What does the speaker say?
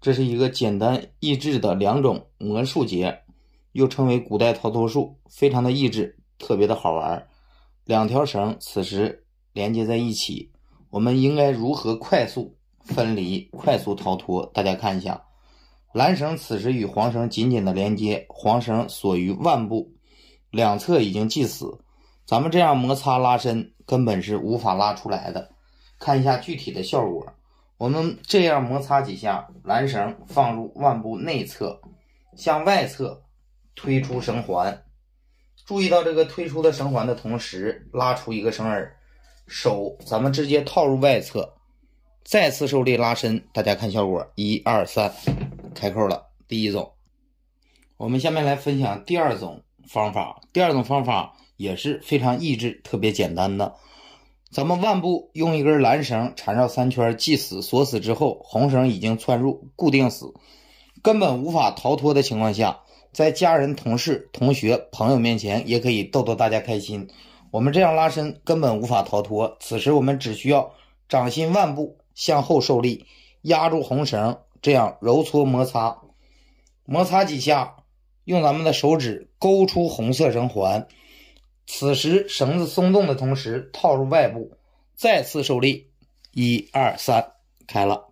这是一个简单易制的两种魔术结，又称为古代逃脱术，非常的易制，特别的好玩。两条绳此时连接在一起，我们应该如何快速分离、快速逃脱？大家看一下，蓝绳此时与黄绳紧紧的连接，黄绳锁于腕部，两侧已经系死。咱们这样摩擦拉伸根本是无法拉出来的。看一下具体的效果。我们这样摩擦几下，蓝绳放入腕部内侧，向外侧推出绳环，注意到这个推出的绳环的同时，拉出一个绳耳，手咱们直接套入外侧，再次受力拉伸，大家看效果，一二三，开扣了。第一种，我们下面来分享第二种方法，第二种方法也是非常易制，特别简单的。咱们腕部用一根蓝绳缠绕三圈，系死锁死之后，红绳已经穿入固定死，根本无法逃脱的情况下，在家人、同事、同学、朋友面前也可以逗逗大家开心。我们这样拉伸根本无法逃脱，此时我们只需要掌心腕部向后受力，压住红绳，这样揉搓摩擦，摩擦几下，用咱们的手指勾出红色绳环。此时绳子松动的同时，套入外部，再次受力，一二三，开了。